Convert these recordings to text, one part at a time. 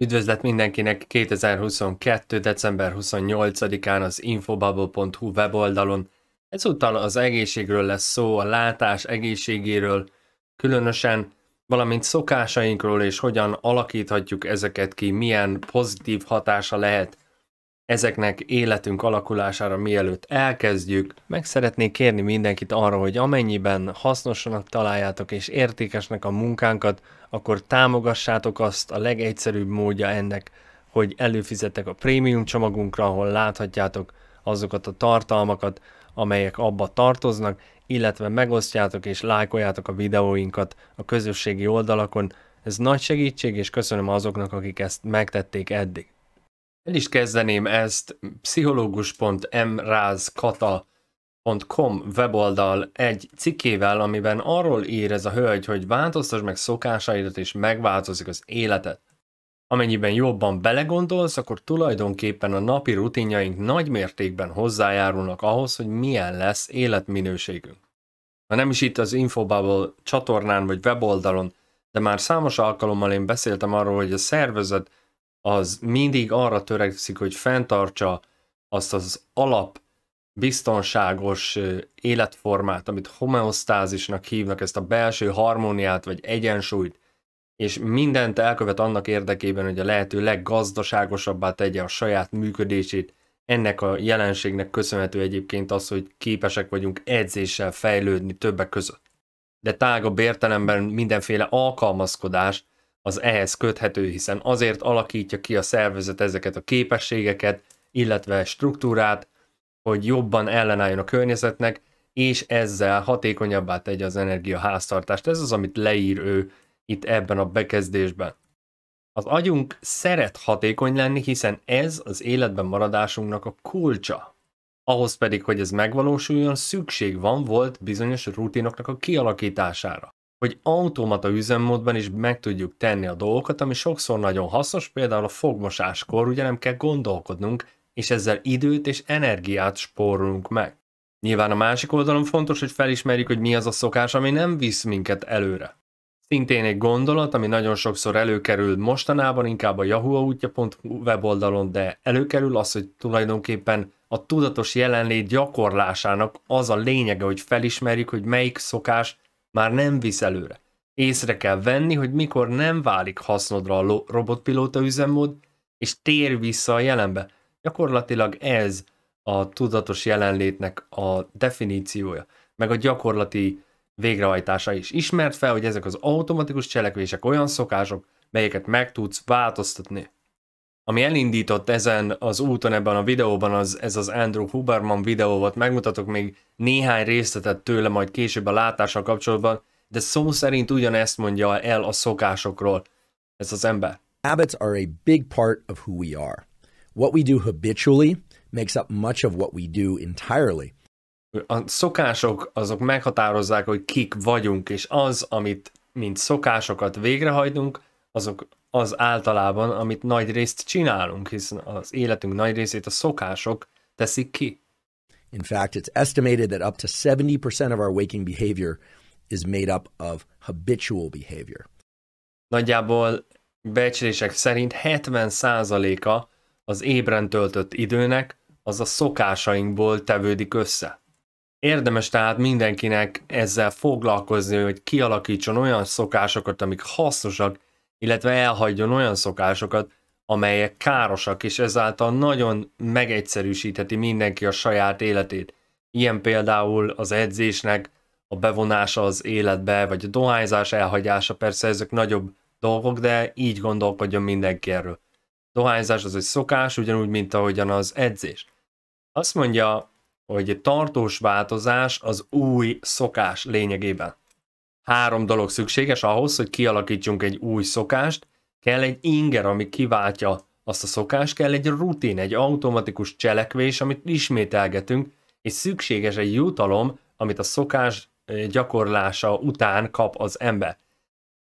Üdvözlet mindenkinek 2022. december 28-án az infobubble.hu weboldalon. Ezúttal az egészségről lesz szó, a látás egészségéről, különösen, valamint szokásainkról és hogyan alakíthatjuk ezeket ki, milyen pozitív hatása lehet ezeknek életünk alakulására mielőtt elkezdjük, meg szeretnék kérni mindenkit arra, hogy amennyiben hasznosanak találjátok és értékesnek a munkánkat, akkor támogassátok azt a legegyszerűbb módja ennek, hogy előfizetek a prémium csomagunkra, ahol láthatjátok azokat a tartalmakat, amelyek abba tartoznak, illetve megosztjátok és lájkoljátok a videóinkat a közösségi oldalakon. Ez nagy segítség, és köszönöm azoknak, akik ezt megtették eddig. El is kezdeném ezt pszichológus.mrázkata.com weboldal egy cikkével, amiben arról ír ez a hölgy, hogy változtass meg szokásaidat és megváltozik az életed. Amennyiben jobban belegondolsz, akkor tulajdonképpen a napi rutinjaink nagy mértékben hozzájárulnak ahhoz, hogy milyen lesz életminőségünk. Ha nem is itt az Infobubble csatornán vagy weboldalon, de már számos alkalommal én beszéltem arról, hogy a szervezet az mindig arra törekszik, hogy fenntartsa azt az alap biztonságos életformát, amit homeosztázisnak hívnak, ezt a belső harmóniát vagy egyensúlyt, és mindent elkövet annak érdekében, hogy a lehető leggazdaságosabbá tegye a saját működését. Ennek a jelenségnek köszönhető egyébként az, hogy képesek vagyunk edzéssel fejlődni többek között. De tágabb értelemben mindenféle alkalmazkodás, az ehhez köthető, hiszen azért alakítja ki a szervezet ezeket a képességeket, illetve struktúrát, hogy jobban ellenálljon a környezetnek, és ezzel hatékonyabbá tegye az energiaháztartást. Ez az, amit leír ő itt ebben a bekezdésben. Az agyunk szeret hatékony lenni, hiszen ez az életben maradásunknak a kulcsa. Ahhoz pedig, hogy ez megvalósuljon, szükség van volt bizonyos rutinoknak a kialakítására hogy automata üzemmódban is meg tudjuk tenni a dolgokat, ami sokszor nagyon hasznos, például a fogmosáskor ugye nem kell gondolkodnunk, és ezzel időt és energiát spórolunk meg. Nyilván a másik oldalon fontos, hogy felismerjük, hogy mi az a szokás, ami nem visz minket előre. Szintén egy gondolat, ami nagyon sokszor előkerül mostanában, inkább a yahooautja.hu weboldalon, de előkerül az, hogy tulajdonképpen a tudatos jelenlét gyakorlásának az a lényege, hogy felismerjük, hogy melyik szokás már nem visz előre. Észre kell venni, hogy mikor nem válik hasznodra a robotpilóta üzemmód, és tér vissza a jelenbe. Gyakorlatilag ez a tudatos jelenlétnek a definíciója, meg a gyakorlati végrehajtása is. Ismert fel, hogy ezek az automatikus cselekvések olyan szokások, melyeket meg tudsz változtatni. Ami elindított ezen az úton ebben a videóban, az ez az Andrew Huberman videó volt. Megmutatok még néhány részletet tőle majd később a látással kapcsolatban, de szó szerint ugyanezt mondja el a szokásokról ez az ember. Habits are a big part of who we are. What we do habitually makes up much of what we do entirely. A szokások azok meghatározzák, hogy kik vagyunk, és az, amit mint szokásokat végrehajtunk, azok az általában, amit nagy részt csinálunk, hiszen az életünk nagy részét a szokások teszik ki. In fact, it's estimated that up to 70% of our waking behavior is made up of habitual behavior. Nagyjából becslések szerint 70%-a az ébren töltött időnek az a szokásainkból tevődik össze. Érdemes tehát mindenkinek ezzel foglalkozni, hogy kialakítson olyan szokásokat, amik hasznosak illetve elhagyjon olyan szokásokat, amelyek károsak, és ezáltal nagyon megegyszerűsítheti mindenki a saját életét. Ilyen például az edzésnek a bevonása az életbe, vagy a dohányzás elhagyása, persze ezek nagyobb dolgok, de így gondolkodjon mindenki erről. Dohányzás az egy szokás, ugyanúgy, mint ahogyan az edzés. Azt mondja, hogy tartós változás az új szokás lényegében. Három dolog szükséges ahhoz, hogy kialakítsunk egy új szokást, kell egy inger, ami kiváltja azt a szokást, kell egy rutin, egy automatikus cselekvés, amit ismételgetünk, és szükséges egy jutalom, amit a szokás gyakorlása után kap az ember.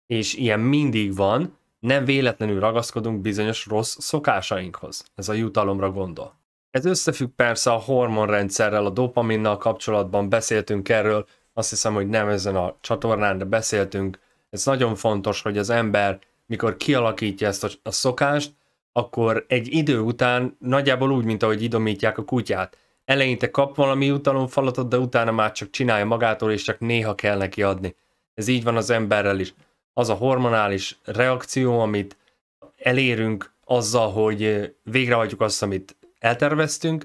És ilyen mindig van, nem véletlenül ragaszkodunk bizonyos rossz szokásainkhoz. Ez a jutalomra gondol. Ez összefügg persze a hormonrendszerrel, a dopaminnal kapcsolatban beszéltünk erről, azt hiszem, hogy nem ezen a csatornán, de beszéltünk, ez nagyon fontos, hogy az ember, mikor kialakítja ezt a, szokást, akkor egy idő után nagyjából úgy, mint ahogy idomítják a kutyát. Eleinte kap valami utalomfalatot, de utána már csak csinálja magától, és csak néha kell neki adni. Ez így van az emberrel is. Az a hormonális reakció, amit elérünk azzal, hogy eh, végrehajtjuk azt, amit elterveztünk,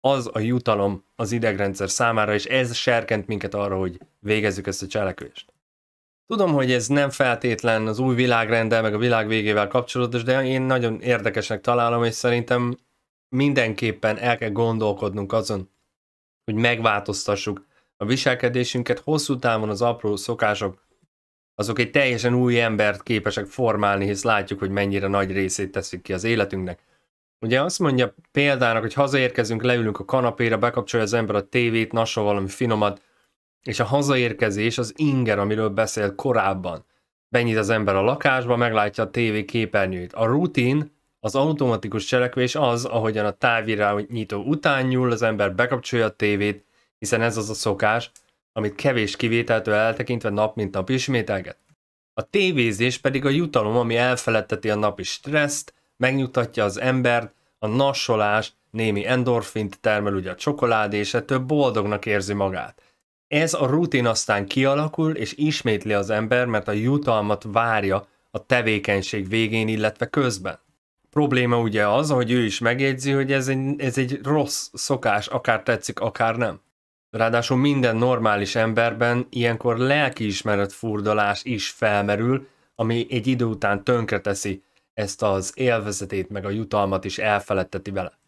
az a jutalom az idegrendszer számára, és ez serkent minket arra, hogy végezzük ezt a cselekvést. Tudom, hogy ez nem feltétlen az új világrendel, meg a világ végével kapcsolatos, de én nagyon érdekesnek találom, és szerintem mindenképpen el kell gondolkodnunk azon, hogy megváltoztassuk a viselkedésünket. Hosszú távon az apró szokások, azok egy teljesen új embert képesek formálni, hisz látjuk, hogy mennyire nagy részét teszik ki az életünknek Ugye azt mondja példának, hogy hazaérkezünk, leülünk a kanapéra, bekapcsolja az ember a tévét, nasol valami finomat, és a hazaérkezés az inger, amiről beszél korábban. Benyit az ember a lakásba, meglátja a tévé képernyőt. A rutin, az automatikus cselekvés az, ahogyan a távirányító után nyúl, az ember bekapcsolja a tévét, hiszen ez az a szokás, amit kevés kivételtől eltekintve nap mint nap ismételget. A tévézés pedig a jutalom, ami elfeletteti a napi stresszt, megnyugtatja az embert, a nassolás némi endorfint termel ugye a csokoládé, és ettől boldognak érzi magát. Ez a rutin aztán kialakul, és ismétli az ember, mert a jutalmat várja a tevékenység végén, illetve közben. Probléma ugye az, hogy ő is megjegyzi, hogy ez egy, ez egy rossz szokás, akár tetszik, akár nem. Ráadásul minden normális emberben ilyenkor lelkiismeret furdalás is felmerül, ami egy idő után tönkreteszi ezt az élvezetét meg a jutalmat is elfeledteti vele.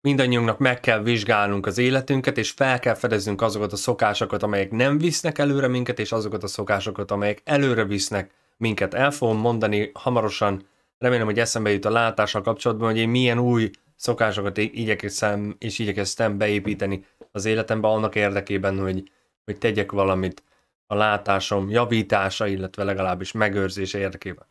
Mindannyiunknak meg kell vizsgálnunk az életünket, és fel kell fedeznünk azokat a szokásokat, amelyek nem visznek előre minket, és azokat a szokásokat, amelyek előre visznek minket. El fogom mondani hamarosan, remélem, hogy eszembe jut a látással kapcsolatban, hogy én milyen új szokásokat igyekszem és igyekeztem beépíteni az életembe annak érdekében, hogy, hogy tegyek valamit a látásom javítása, illetve legalábbis megőrzése érdekében.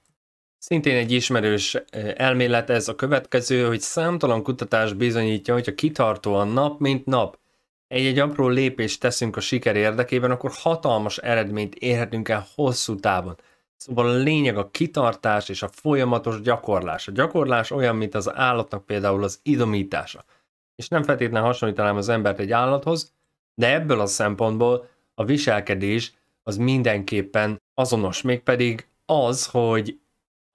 Szintén egy ismerős elmélet ez a következő, hogy számtalan kutatás bizonyítja, hogy ha kitartóan nap mint nap egy-egy apró lépést teszünk a siker érdekében, akkor hatalmas eredményt érhetünk el hosszú távon. Szóval a lényeg a kitartás és a folyamatos gyakorlás. A gyakorlás olyan, mint az állatnak például az idomítása. És nem feltétlenül hasonlítanám az embert egy állathoz, de ebből a szempontból a viselkedés az mindenképpen azonos, mégpedig az, hogy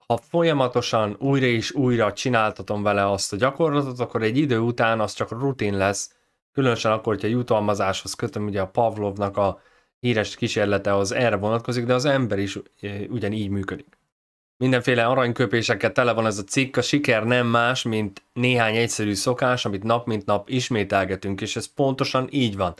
ha folyamatosan újra és újra csináltatom vele azt a gyakorlatot, akkor egy idő után az csak rutin lesz, különösen akkor, hogyha jutalmazáshoz kötöm, ugye a Pavlovnak a híres kísérlete az erre vonatkozik, de az ember is eh, ugyanígy működik. Mindenféle aranyköpéseket tele van ez a cikk, a siker nem más, mint néhány egyszerű szokás, amit nap mint nap ismételgetünk, és ez pontosan így van.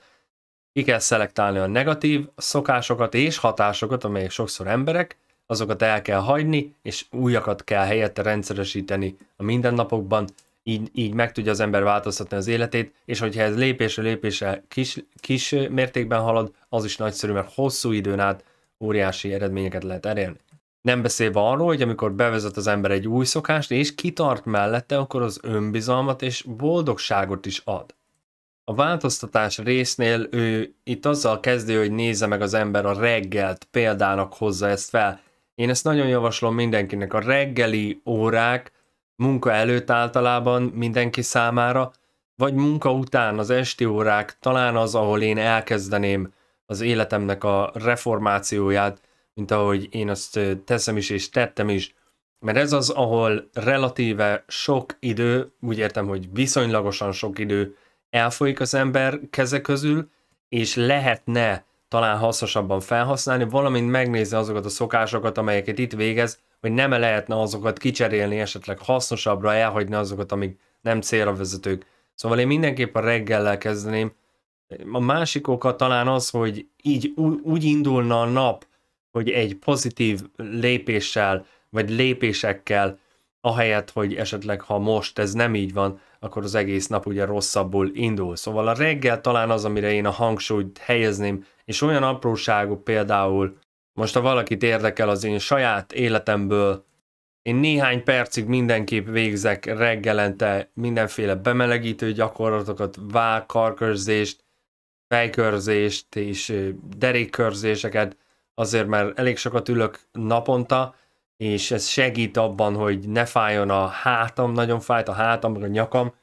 Ki kell szelektálni a negatív szokásokat és hatásokat, amelyek sokszor emberek, azokat el kell hagyni, és újakat kell helyette rendszeresíteni a mindennapokban, így, így meg tudja az ember változtatni az életét, és hogyha ez lépésre lépésre kis, kis mértékben halad, az is nagyszerű, mert hosszú időn át óriási eredményeket lehet elérni. Nem beszélve arról, hogy amikor bevezet az ember egy új szokást, és kitart mellette, akkor az önbizalmat és boldogságot is ad. A változtatás résznél ő itt azzal kezdő, hogy nézze meg az ember a reggelt, példának hozza ezt fel, én ezt nagyon javaslom mindenkinek. A reggeli órák munka előtt általában mindenki számára, vagy munka után az esti órák talán az, ahol én elkezdeném az életemnek a reformációját, mint ahogy én azt teszem is és tettem is, mert ez az, ahol relatíve sok idő, úgy értem, hogy viszonylagosan sok idő elfolyik az ember keze közül, és lehetne talán hasznosabban felhasználni, valamint megnézni azokat a szokásokat, amelyeket itt végez, hogy nem -e lehetne azokat kicserélni, esetleg hasznosabbra elhagyni azokat, amik nem célra vezetők. Szóval én mindenképp a reggellel kezdeném. A másik oka talán az, hogy így úgy indulna a nap, hogy egy pozitív lépéssel, vagy lépésekkel, ahelyett, hogy esetleg ha most ez nem így van, akkor az egész nap ugye rosszabbul indul. Szóval a reggel talán az, amire én a hangsúlyt helyezném, és olyan apróságok például, most ha valakit érdekel az én saját életemből, én néhány percig mindenképp végzek reggelente mindenféle bemelegítő gyakorlatokat, karkörzést, fejkörzést és derékkörzéseket, azért mert elég sokat ülök naponta, és ez segít abban, hogy ne fájjon a hátam, nagyon fájt a hátam, meg a nyakam,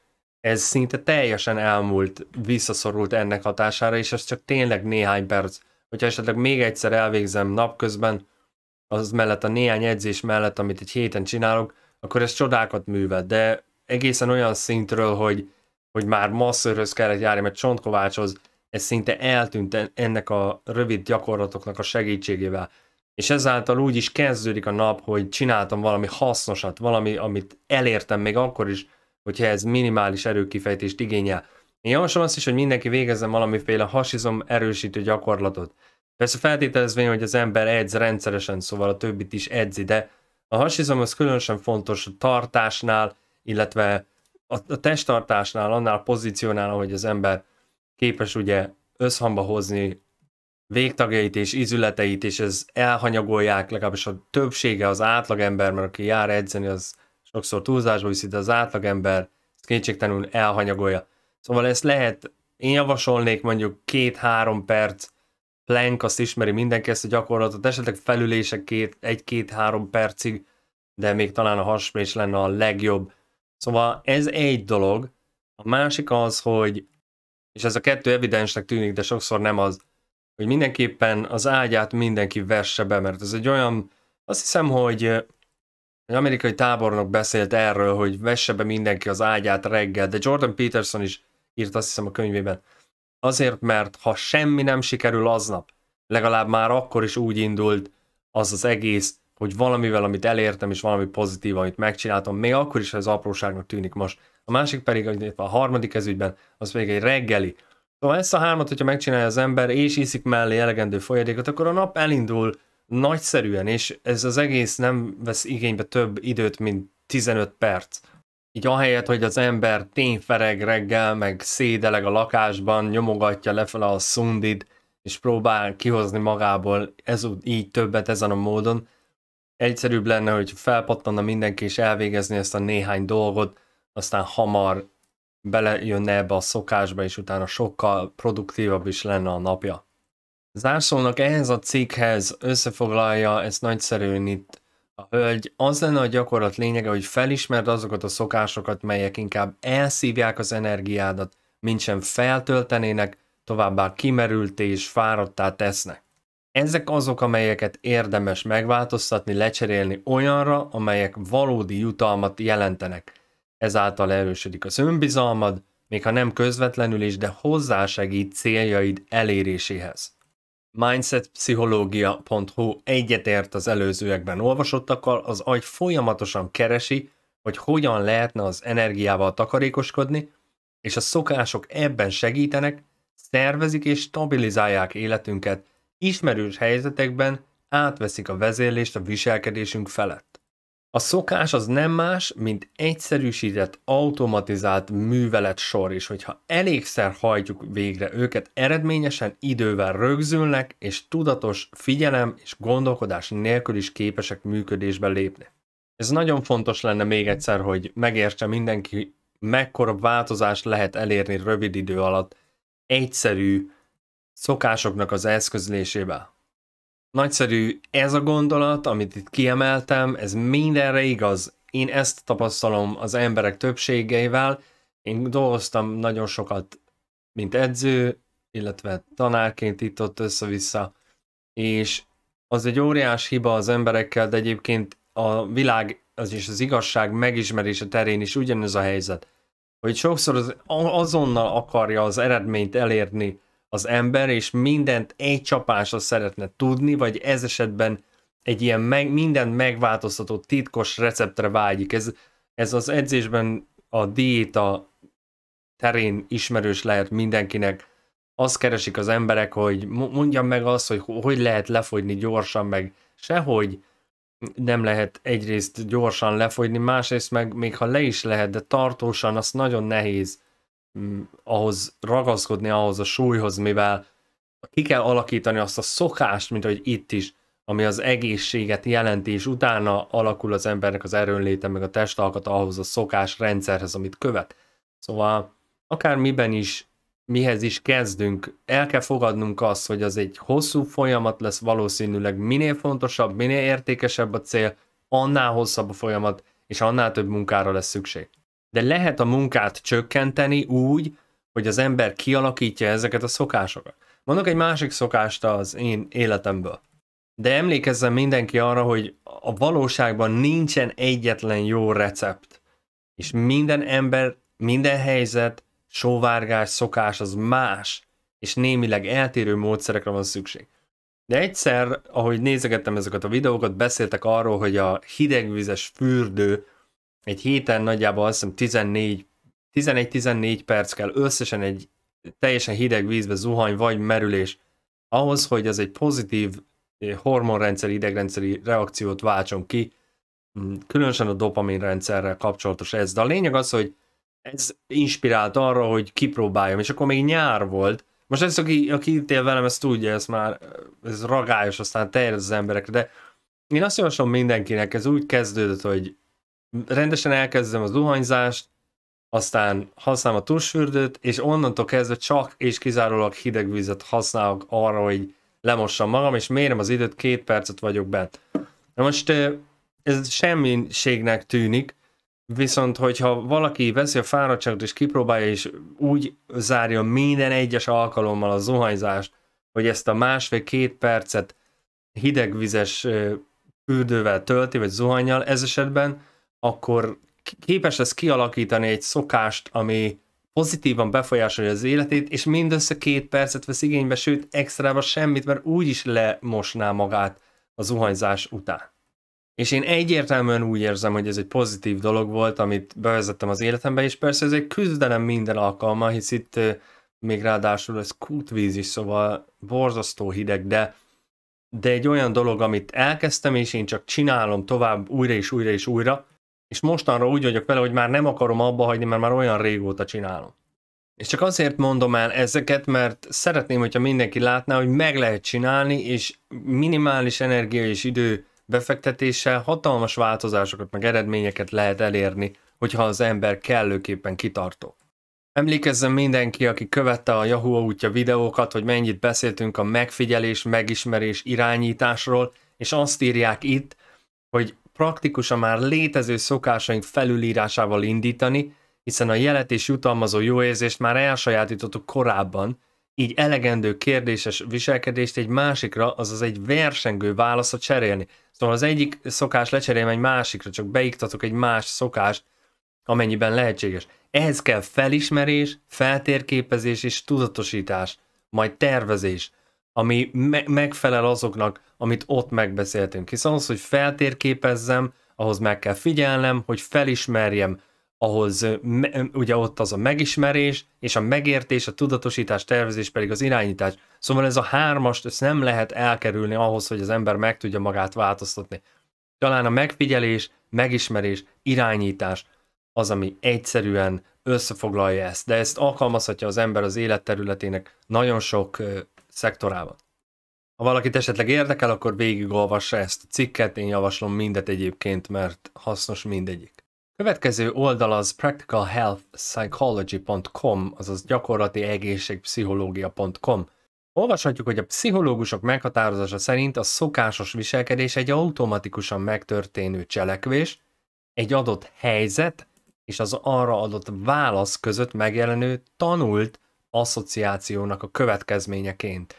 ez szinte teljesen elmúlt, visszaszorult ennek hatására, és ez csak tényleg néhány perc. Hogyha esetleg még egyszer elvégzem napközben, az mellett a néhány edzés mellett, amit egy héten csinálok, akkor ez csodákat művel, de egészen olyan szintről, hogy, hogy már masszörhöz kellett járni, mert csontkovácshoz, ez szinte eltűnt ennek a rövid gyakorlatoknak a segítségével és ezáltal úgy is kezdődik a nap, hogy csináltam valami hasznosat, valami, amit elértem még akkor is, hogyha ez minimális erőkifejtést igényel. Én javaslom azt is, hogy mindenki végezzen valamiféle hasizom erősítő gyakorlatot. Persze feltételezvény, hogy az ember edz rendszeresen, szóval a többit is edzi, de a hasizom az különösen fontos a tartásnál, illetve a, a testtartásnál, annál a pozíciónál, ahogy az ember képes ugye összhangba hozni végtagjait és izületeit, és ez elhanyagolják, legalábbis a többsége az átlagember, mert aki jár edzeni, az sokszor túlzásba viszi, de az átlagember kétségtelenül elhanyagolja. Szóval ezt lehet, én javasolnék mondjuk két-három perc plank, azt ismeri mindenki ezt a gyakorlatot, esetleg felülések két, egy-két-három percig, de még talán a hasmés lenne a legjobb. Szóval ez egy dolog, a másik az, hogy, és ez a kettő evidensnek tűnik, de sokszor nem az, hogy mindenképpen az ágyát mindenki vesse be, mert ez egy olyan, azt hiszem, hogy egy amerikai tábornok beszélt erről, hogy vesse be mindenki az ágyát reggel, de Jordan Peterson is írt azt hiszem a könyvében. Azért, mert ha semmi nem sikerül aznap, legalább már akkor is úgy indult az az egész, hogy valamivel, amit elértem, és valami pozitív, amit megcsináltam, még akkor is, ha ez apróságnak tűnik most. A másik pedig, a harmadik ezügyben, az pedig egy reggeli, Szóval ezt a hármat, hogyha megcsinálja az ember, és iszik mellé elegendő folyadékot, akkor a nap elindul nagyszerűen, és ez az egész nem vesz igénybe több időt, mint 15 perc. Így ahelyett, hogy az ember tényfereg reggel, meg szédeleg a lakásban, nyomogatja lefele a szundid, és próbál kihozni magából ez így többet ezen a módon, egyszerűbb lenne, hogy felpattanna mindenki, és elvégezni ezt a néhány dolgot, aztán hamar belejönne ebbe a szokásba, és utána sokkal produktívabb is lenne a napja. Zárszónak ehhez a cikkhez, összefoglalja ezt nagyszerűen itt a hölgy, az lenne a gyakorlat lényege, hogy felismerd azokat a szokásokat, melyek inkább elszívják az energiádat, mint sem feltöltenének, továbbá kimerülté és fáradtá tesznek. Ezek azok, amelyeket érdemes megváltoztatni, lecserélni olyanra, amelyek valódi jutalmat jelentenek ezáltal erősödik az önbizalmad, még ha nem közvetlenül is, de hozzásegít céljaid eléréséhez. Mindsetpszichológia.hu egyetért az előzőekben olvasottakkal, az agy folyamatosan keresi, hogy hogyan lehetne az energiával takarékoskodni, és a szokások ebben segítenek, szervezik és stabilizálják életünket, ismerős helyzetekben átveszik a vezérlést a viselkedésünk felett. A szokás az nem más, mint egyszerűsített, automatizált művelet sor, és hogyha elégszer hajtjuk végre őket, eredményesen idővel rögzülnek, és tudatos figyelem és gondolkodás nélkül is képesek működésbe lépni. Ez nagyon fontos lenne még egyszer, hogy megértse mindenki, mekkora változást lehet elérni rövid idő alatt egyszerű szokásoknak az eszközlésével. Nagyszerű ez a gondolat, amit itt kiemeltem, ez mindenre igaz. Én ezt tapasztalom az emberek többségeivel. Én dolgoztam nagyon sokat, mint edző, illetve tanárként itt ott össze-vissza, és az egy óriás hiba az emberekkel, de egyébként a világ, az is az igazság megismerése terén is ugyanez a helyzet, hogy sokszor az, azonnal akarja az eredményt elérni, az ember, és mindent egy csapásra szeretne tudni, vagy ez esetben egy ilyen meg, mindent megváltoztató titkos receptre vágyik. Ez, ez az edzésben a diéta terén ismerős lehet mindenkinek. Azt keresik az emberek, hogy mondjam meg azt, hogy hogy lehet lefogyni gyorsan, meg sehogy nem lehet egyrészt gyorsan lefogyni, másrészt meg még ha le is lehet, de tartósan, az nagyon nehéz ahhoz ragaszkodni, ahhoz a súlyhoz, mivel ki kell alakítani azt a szokást, mint hogy itt is, ami az egészséget jelenti, és utána alakul az embernek az erőnléte, meg a testalkata ahhoz a szokás rendszerhez, amit követ. Szóval akár miben is, mihez is kezdünk, el kell fogadnunk azt, hogy az egy hosszú folyamat lesz valószínűleg, minél fontosabb, minél értékesebb a cél, annál hosszabb a folyamat, és annál több munkára lesz szükség de lehet a munkát csökkenteni úgy, hogy az ember kialakítja ezeket a szokásokat. Mondok egy másik szokást az én életemből. De emlékezzen mindenki arra, hogy a valóságban nincsen egyetlen jó recept. És minden ember, minden helyzet, sóvárgás, szokás az más, és némileg eltérő módszerekre van szükség. De egyszer, ahogy nézegettem ezeket a videókat, beszéltek arról, hogy a hidegvizes fürdő egy héten nagyjából azt hiszem 14, 11-14 perc kell összesen egy teljesen hideg vízbe zuhany vagy merülés ahhoz, hogy ez egy pozitív eh, hormonrendszer, idegrendszeri reakciót váltson ki, mm, különösen a dopamin rendszerrel kapcsolatos ez. De a lényeg az, hogy ez inspirált arra, hogy kipróbáljam, és akkor még nyár volt. Most ez, aki, aki itt él velem, ezt tudja, ez már ez ragályos, aztán terjed az emberekre, de én azt javaslom mindenkinek, ez úgy kezdődött, hogy rendesen elkezdem az zuhanyzást, aztán használom a tusfürdőt, és onnantól kezdve csak és kizárólag hideg vizet használok arra, hogy lemossam magam, és mérem az időt, két percet vagyok bent. Na most ez semmiségnek tűnik, viszont hogyha valaki veszi a fáradtságot és kipróbálja, és úgy zárja minden egyes alkalommal a zuhanyzást, hogy ezt a másfél-két percet hidegvizes fürdővel tölti, vagy zuhanyjal, ez esetben akkor képes lesz kialakítani egy szokást, ami pozitívan befolyásolja az életét, és mindössze két percet vesz igénybe, sőt, extrába semmit, mert úgy is lemosná magát a zuhanyzás után. És én egyértelműen úgy érzem, hogy ez egy pozitív dolog volt, amit bevezettem az életembe, és persze ez egy küzdelem minden alkalma, hisz itt még ráadásul ez kútvíz is, szóval borzasztó hideg, de, de egy olyan dolog, amit elkezdtem, és én csak csinálom tovább újra és újra és újra, és mostanra úgy vagyok vele, hogy már nem akarom abba hagyni, mert már olyan régóta csinálom. És csak azért mondom el ezeket, mert szeretném, hogyha mindenki látná, hogy meg lehet csinálni, és minimális energia és idő befektetéssel hatalmas változásokat, meg eredményeket lehet elérni, hogyha az ember kellőképpen kitartó. Emlékezzen mindenki, aki követte a Yahoo útja videókat, hogy mennyit beszéltünk a megfigyelés, megismerés, irányításról, és azt írják itt, hogy praktikus a már létező szokásaink felülírásával indítani, hiszen a jelet és jutalmazó jó érzést már elsajátítottuk korábban, így elegendő kérdéses viselkedést egy másikra, azaz egy versengő válaszot cserélni. Szóval az egyik szokás lecserélem egy másikra, csak beiktatok egy más szokást, amennyiben lehetséges. Ehhez kell felismerés, feltérképezés és tudatosítás, majd tervezés – ami me- megfelel azoknak, amit ott megbeszéltünk. Hiszen az, hogy feltérképezzem, ahhoz meg kell figyelnem, hogy felismerjem, ahhoz me- ugye ott az a megismerés, és a megértés, a tudatosítás, tervezés pedig az irányítás. Szóval ez a hármast, ezt nem lehet elkerülni ahhoz, hogy az ember meg tudja magát változtatni. Talán a megfigyelés, megismerés, irányítás az, ami egyszerűen összefoglalja ezt, de ezt alkalmazhatja az ember az életterületének nagyon sok szektorában. Ha valakit esetleg érdekel, akkor végigolvassa ezt a cikket, én javaslom mindet egyébként, mert hasznos mindegyik. Következő oldal az practicalhealthpsychology.com, azaz gyakorlati egészségpszichológia.com. Olvashatjuk, hogy a pszichológusok meghatározása szerint a szokásos viselkedés egy automatikusan megtörténő cselekvés, egy adott helyzet és az arra adott válasz között megjelenő tanult asszociációnak a következményeként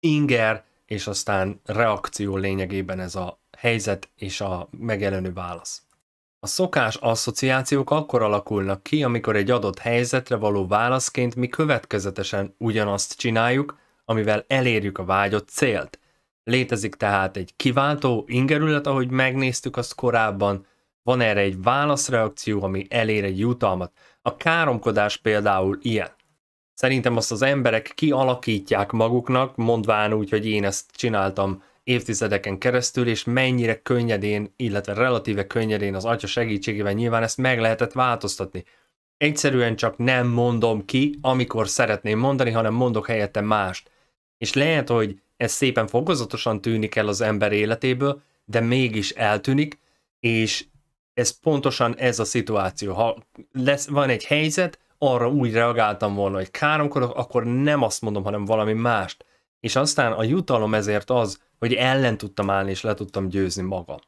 inger, és aztán reakció lényegében ez a helyzet és a megjelenő válasz. A szokás asszociációk akkor alakulnak ki, amikor egy adott helyzetre való válaszként mi következetesen ugyanazt csináljuk, amivel elérjük a vágyott célt. Létezik tehát egy kiváltó ingerület, ahogy megnéztük azt korábban, van erre egy válaszreakció, ami elér egy jutalmat. A káromkodás például ilyen. Szerintem azt az emberek kialakítják maguknak, mondván úgy, hogy én ezt csináltam évtizedeken keresztül, és mennyire könnyedén, illetve relatíve könnyedén az atya segítségével nyilván ezt meg lehetett változtatni. Egyszerűen csak nem mondom ki, amikor szeretném mondani, hanem mondok helyette mást. És lehet, hogy ez szépen fokozatosan tűnik el az ember életéből, de mégis eltűnik, és ez pontosan ez a szituáció. Ha lesz, van egy helyzet, arra úgy reagáltam volna, hogy káromkodok, akkor nem azt mondom, hanem valami mást. És aztán a jutalom ezért az, hogy ellen tudtam állni, és le tudtam győzni magam.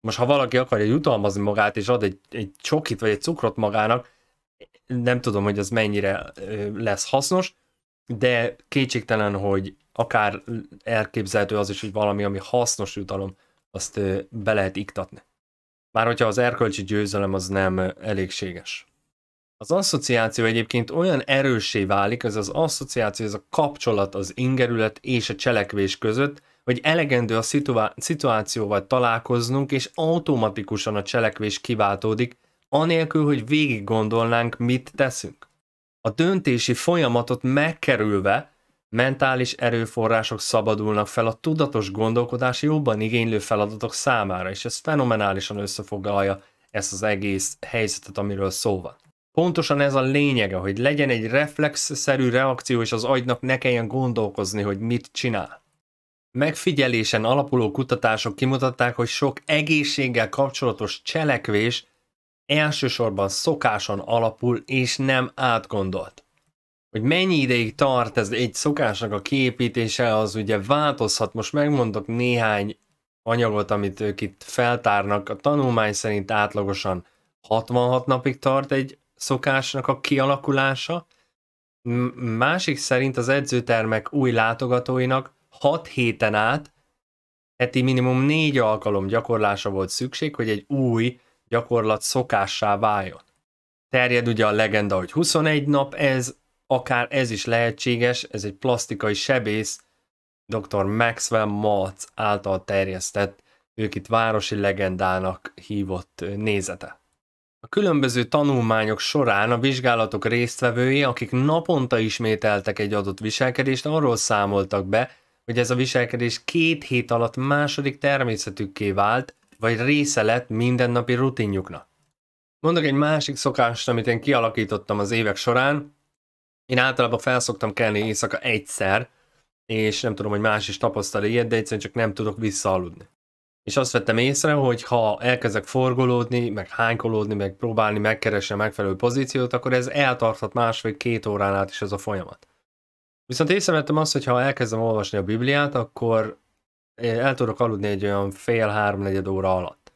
Most ha valaki akarja jutalmazni magát, és ad egy, egy csokit vagy egy cukrot magának, nem tudom, hogy az mennyire lesz hasznos, de kétségtelen, hogy akár elképzelhető az is, hogy valami, ami hasznos jutalom, azt be lehet iktatni. Már hogyha az erkölcsi győzelem az nem elégséges. Az asszociáció egyébként olyan erőssé válik, ez az asszociáció, ez a kapcsolat az ingerület és a cselekvés között, hogy elegendő a szituá- szituációval találkoznunk, és automatikusan a cselekvés kiváltódik, anélkül, hogy végig gondolnánk, mit teszünk. A döntési folyamatot megkerülve mentális erőforrások szabadulnak fel a tudatos gondolkodás jobban igénylő feladatok számára, és ez fenomenálisan összefoglalja ezt az egész helyzetet, amiről szó van. Pontosan ez a lényege, hogy legyen egy reflexszerű reakció, és az agynak ne kelljen gondolkozni, hogy mit csinál. Megfigyelésen alapuló kutatások kimutatták, hogy sok egészséggel kapcsolatos cselekvés elsősorban szokáson alapul, és nem átgondolt. Hogy mennyi ideig tart ez egy szokásnak a kiépítése, az ugye változhat. Most megmondok néhány anyagot, amit ők itt feltárnak. A tanulmány szerint átlagosan 66 napig tart egy szokásnak a kialakulása, másik szerint az edzőtermek új látogatóinak 6 héten át heti minimum 4 alkalom gyakorlása volt szükség, hogy egy új gyakorlat szokássá váljon. Terjed ugye a legenda, hogy 21 nap ez, akár ez is lehetséges, ez egy plastikai sebész dr. Maxwell Maltz által terjesztett, ők itt városi legendának hívott nézete. A különböző tanulmányok során a vizsgálatok résztvevői, akik naponta ismételtek egy adott viselkedést, arról számoltak be, hogy ez a viselkedés két hét alatt második természetükké vált, vagy része lett mindennapi rutinjuknak. Mondok egy másik szokást, amit én kialakítottam az évek során. Én általában felszoktam kelni éjszaka egyszer, és nem tudom, hogy más is tapasztal ilyet, de egyszerűen csak nem tudok visszaaludni és azt vettem észre, hogy ha elkezdek forgolódni, meg hánykolódni, meg próbálni megkeresni a megfelelő pozíciót, akkor ez eltarthat másfél-két órán át is ez a folyamat. Viszont észrevettem azt, hogy ha elkezdem olvasni a Bibliát, akkor el tudok aludni egy olyan fél három negyed óra alatt.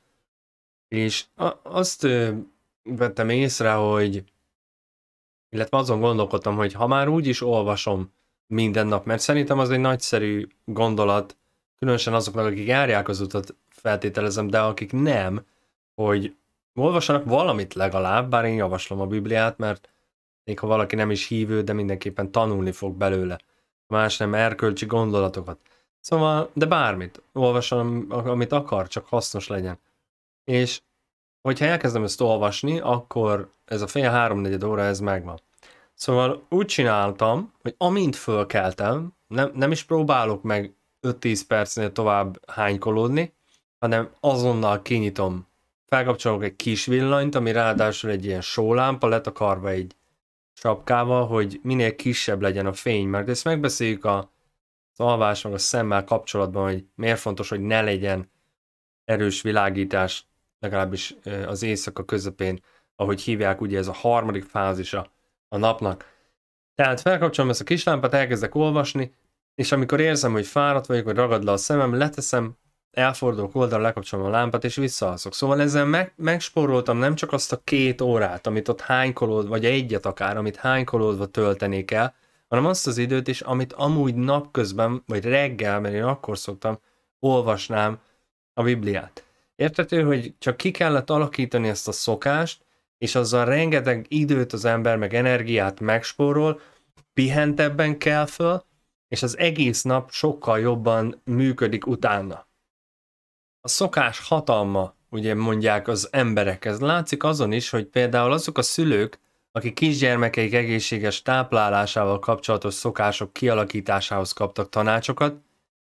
És azt vettem észre, hogy illetve azon gondolkodtam, hogy ha már úgy is olvasom minden nap, mert szerintem az egy nagyszerű gondolat, különösen azoknak, akik járják az utat, feltételezem, de akik nem, hogy olvasanak valamit legalább, bár én javaslom a Bibliát, mert még ha valaki nem is hívő, de mindenképpen tanulni fog belőle. Más nem erkölcsi gondolatokat. Szóval, de bármit, olvasom, amit akar, csak hasznos legyen. És hogyha elkezdem ezt olvasni, akkor ez a fél háromnegyed óra, ez megvan. Szóval úgy csináltam, hogy amint fölkeltem, nem, nem is próbálok meg 5-10 percnél tovább hánykolódni, hanem azonnal kinyitom. Felkapcsolok egy kis villanyt, ami ráadásul egy ilyen sólámpa, letakarva egy sapkával, hogy minél kisebb legyen a fény, mert ezt megbeszéljük a, az alvás meg a szemmel kapcsolatban, hogy miért fontos, hogy ne legyen erős világítás, legalábbis az éjszaka közepén, ahogy hívják, ugye ez a harmadik fázisa a napnak. Tehát felkapcsolom ezt a kis elkezdek olvasni, és amikor érzem, hogy fáradt vagyok, vagy ragad le a szemem, leteszem, elfordulok oldalra, lekapcsolom a lámpát, és visszaalszok. Szóval ezzel meg, megspóroltam nem csak azt a két órát, amit ott hánykolódva, vagy egyet akár, amit hánykolódva töltenék el, hanem azt az időt is, amit amúgy napközben, vagy reggel, mert én akkor szoktam, olvasnám a Bibliát. Értető, hogy csak ki kellett alakítani ezt a szokást, és azzal rengeteg időt az ember, meg energiát megspórol, pihentebben kell föl, és az egész nap sokkal jobban működik utána. A szokás hatalma, ugye mondják az emberek, ez látszik azon is, hogy például azok a szülők, akik kisgyermekeik egészséges táplálásával kapcsolatos szokások kialakításához kaptak tanácsokat,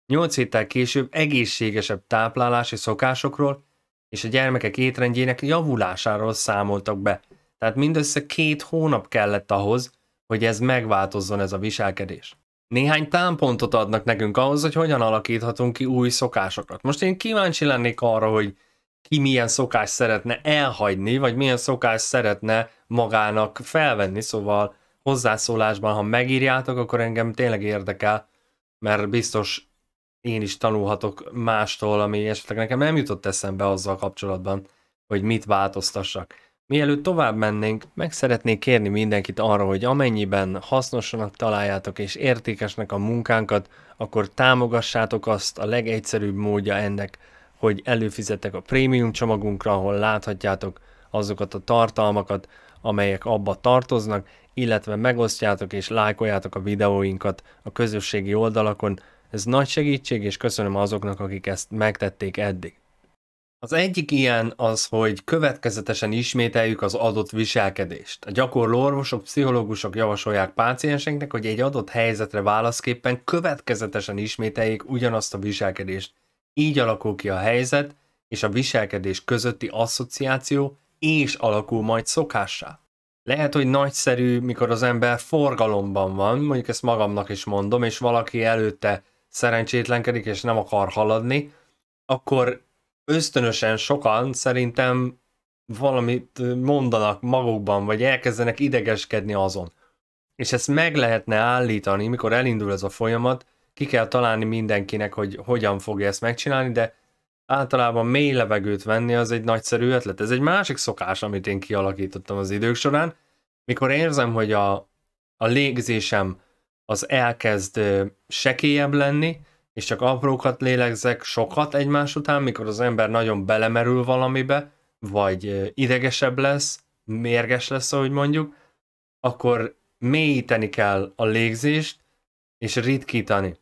8 héttel később egészségesebb táplálási szokásokról és a gyermekek étrendjének javulásáról számoltak be. Tehát mindössze két hónap kellett ahhoz, hogy ez megváltozzon ez a viselkedés néhány támpontot adnak nekünk ahhoz, hogy hogyan alakíthatunk ki új szokásokat. Most én kíváncsi lennék arra, hogy ki milyen szokást szeretne elhagyni, vagy milyen szokást szeretne magának felvenni, szóval hozzászólásban, ha megírjátok, akkor engem tényleg érdekel, mert biztos én is tanulhatok mástól, ami esetleg nekem nem jutott eszembe azzal kapcsolatban, hogy mit változtassak. Mielőtt tovább mennénk, meg szeretnék kérni mindenkit arra, hogy amennyiben hasznosanak találjátok és értékesnek a munkánkat, akkor támogassátok azt a legegyszerűbb módja ennek, hogy előfizetek a prémium csomagunkra, ahol láthatjátok azokat a tartalmakat, amelyek abba tartoznak, illetve megosztjátok és lájkoljátok a videóinkat a közösségi oldalakon. Ez nagy segítség, és köszönöm azoknak, akik ezt megtették eddig. Az egyik ilyen az, hogy következetesen ismételjük az adott viselkedést. A gyakorló orvosok, pszichológusok javasolják pácienseknek, hogy egy adott helyzetre válaszképpen következetesen ismételjék ugyanazt a viselkedést. Így alakul ki a helyzet, és a viselkedés közötti asszociáció, és alakul majd szokássá. Lehet, hogy nagyszerű, mikor az ember forgalomban van, mondjuk ezt magamnak is mondom, és valaki előtte szerencsétlenkedik, és nem akar haladni, akkor ösztönösen sokan szerintem valamit mondanak magukban, vagy elkezdenek idegeskedni azon. És ezt meg lehetne állítani, mikor elindul ez a folyamat, ki kell találni mindenkinek, hogy hogyan fogja ezt megcsinálni, de általában mély levegőt venni az egy nagyszerű ötlet. Ez egy másik szokás, amit én kialakítottam az idők során, mikor érzem, hogy a, a légzésem az elkezd sekélyebb lenni, és csak aprókat lélegzek sokat egymás után, mikor az ember nagyon belemerül valamibe, vagy idegesebb lesz, mérges lesz, ahogy mondjuk, akkor mélyíteni kell a légzést, és ritkítani.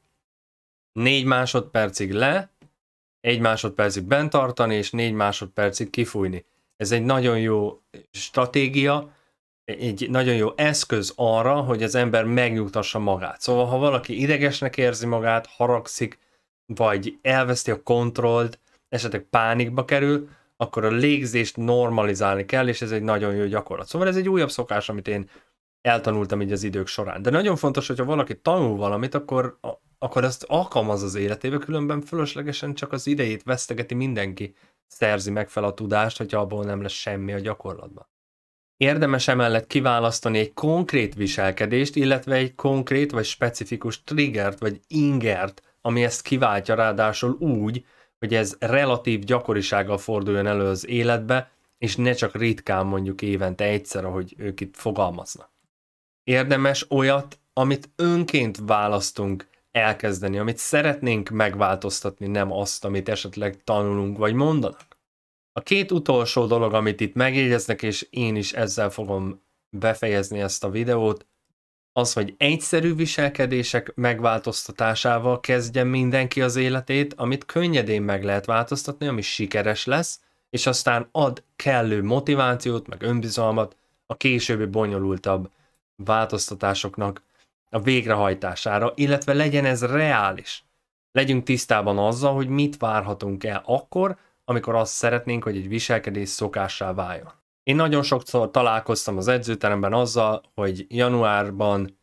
Négy másodpercig le, egy másodpercig bent tartani, és négy másodpercig kifújni. Ez egy nagyon jó stratégia, egy nagyon jó eszköz arra, hogy az ember megnyugtassa magát. Szóval, ha valaki idegesnek érzi magát, haragszik, vagy elveszti a kontrollt, esetleg pánikba kerül, akkor a légzést normalizálni kell, és ez egy nagyon jó gyakorlat. Szóval ez egy újabb szokás, amit én eltanultam így az idők során. De nagyon fontos, hogyha valaki tanul valamit, akkor, akkor azt alkalmaz az életébe, különben fölöslegesen csak az idejét vesztegeti mindenki, szerzi meg fel a tudást, hogyha abból nem lesz semmi a gyakorlatban. Érdemes emellett kiválasztani egy konkrét viselkedést, illetve egy konkrét vagy specifikus triggert vagy ingert, ami ezt kiváltja ráadásul úgy, hogy ez relatív gyakorisággal forduljon elő az életbe, és ne csak ritkán mondjuk évente egyszer, ahogy ők itt fogalmaznak. Érdemes olyat, amit önként választunk elkezdeni, amit szeretnénk megváltoztatni, nem azt, amit esetleg tanulunk vagy mondanak. A két utolsó dolog, amit itt megjegyeznek, és én is ezzel fogom befejezni ezt a videót, az, hogy egyszerű viselkedések megváltoztatásával kezdjen mindenki az életét, amit könnyedén meg lehet változtatni, ami sikeres lesz, és aztán ad kellő motivációt, meg önbizalmat a későbbi bonyolultabb változtatásoknak a végrehajtására, illetve legyen ez reális. Legyünk tisztában azzal, hogy mit várhatunk el akkor, amikor azt szeretnénk, hogy egy viselkedés szokássá váljon. Én nagyon sokszor találkoztam az edzőteremben azzal, hogy januárban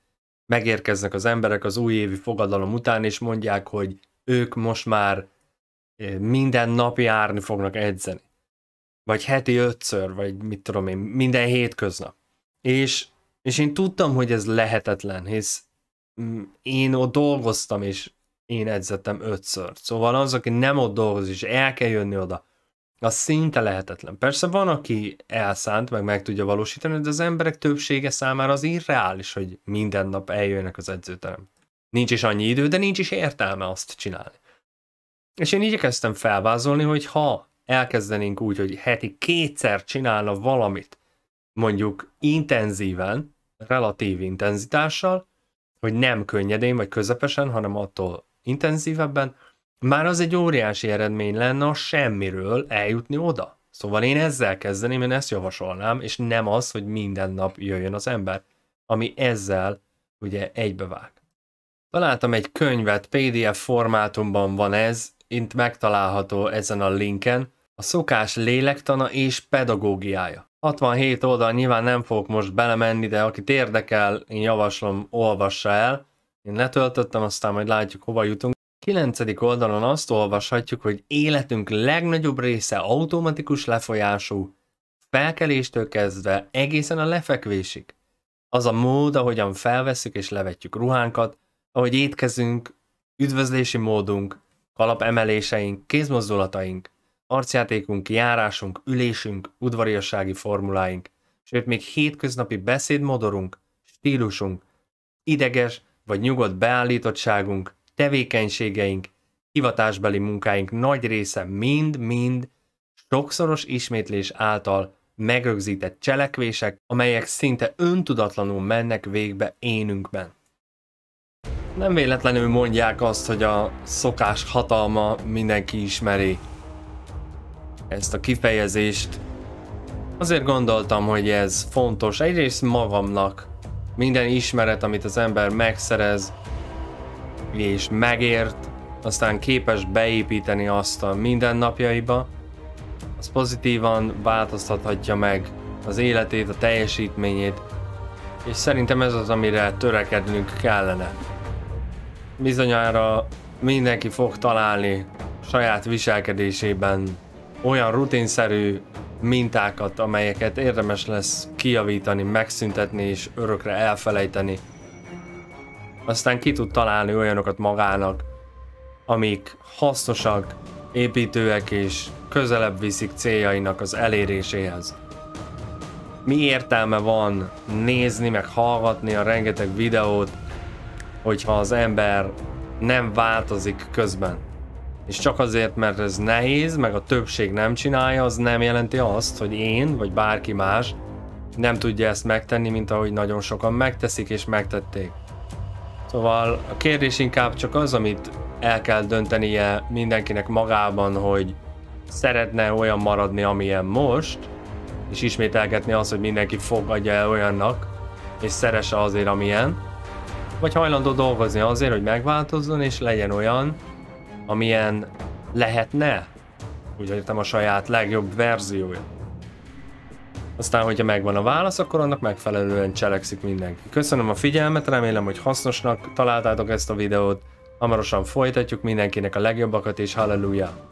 megérkeznek az emberek az újévi fogadalom után, és mondják, hogy ők most már eh, minden nap járni fognak edzeni. Vagy heti ötször, vagy mit tudom én, minden hétköznap. És, és én tudtam, hogy ez lehetetlen, hisz mm, én ott dolgoztam, és én edzettem ötször. Szóval az, aki nem ott dolgozik, és el kell jönni oda, az szinte lehetetlen. Persze van, aki elszánt, meg meg tudja valósítani, de az emberek többsége számára az irreális, hogy minden nap eljönnek az edzőterem. Nincs is annyi idő, de nincs is értelme azt csinálni. És én igyekeztem felvázolni, hogy ha elkezdenénk úgy, hogy heti kétszer csinálna valamit, mondjuk intenzíven, relatív intenzitással, hogy nem könnyedén vagy közepesen, hanem attól intenzívebben, már az egy óriási eredmény lenne a semmiről eljutni oda. Szóval én ezzel kezdeném, én ezt javasolnám, és nem az, hogy minden nap jöjjön az ember, ami ezzel ugye egybevág. Találtam egy könyvet, PDF formátumban van ez, itt megtalálható ezen a linken, a szokás lélektana és pedagógiája. 67 oldal, nyilván nem fogok most belemenni, de akit érdekel, én javaslom, olvassa el. Én letöltöttem, aztán majd látjuk, hova jutunk. 9. oldalon azt olvashatjuk, hogy életünk legnagyobb része automatikus lefolyású, felkeléstől kezdve egészen a lefekvésig. Az a mód, ahogyan felveszük és levetjük ruhánkat, ahogy étkezünk, üdvözlési módunk, emeléseink, kézmozdulataink, arcjátékunk, járásunk, ülésünk, udvariassági formuláink, sőt még hétköznapi beszédmodorunk, stílusunk, ideges, vagy nyugodt beállítottságunk, tevékenységeink, hivatásbeli munkáink nagy része mind-mind sokszoros ismétlés által megrögzített cselekvések, amelyek szinte öntudatlanul mennek végbe énünkben. Nem véletlenül mondják azt, hogy a szokás hatalma mindenki ismeri. Ezt a kifejezést azért gondoltam, hogy ez fontos egyrészt magamnak, minden ismeret, amit az ember megszerez és megért, aztán képes beépíteni azt a mindennapjaiba, az pozitívan változtathatja meg az életét, a teljesítményét, és szerintem ez az, amire törekednünk kellene. Bizonyára mindenki fog találni saját viselkedésében olyan rutinszerű mintákat, amelyeket érdemes lesz kiavítani, megszüntetni és örökre elfelejteni. Aztán ki tud találni olyanokat magának, amik hasznosak, építőek és közelebb viszik céljainak az eléréséhez. Mi értelme van nézni, meg hallgatni a rengeteg videót, hogyha az ember nem változik közben? és csak azért, mert ez nehéz, meg a többség nem csinálja, az nem jelenti azt, hogy én, vagy bárki más nem tudja ezt megtenni, mint ahogy nagyon sokan megteszik és megtették. Szóval a kérdés inkább csak az, amit el kell döntenie mindenkinek magában, hogy szeretne olyan maradni, amilyen most, és ismételgetni azt, hogy mindenki fogadja el olyannak, és szeresse azért, amilyen, vagy hajlandó dolgozni azért, hogy megváltozzon, és legyen olyan, amilyen lehetne, úgy értem a saját legjobb verziója. Aztán, hogyha megvan a válasz, akkor annak megfelelően cselekszik mindenki. Köszönöm a figyelmet, remélem, hogy hasznosnak találtátok ezt a videót. Hamarosan folytatjuk mindenkinek a legjobbakat és halleluja!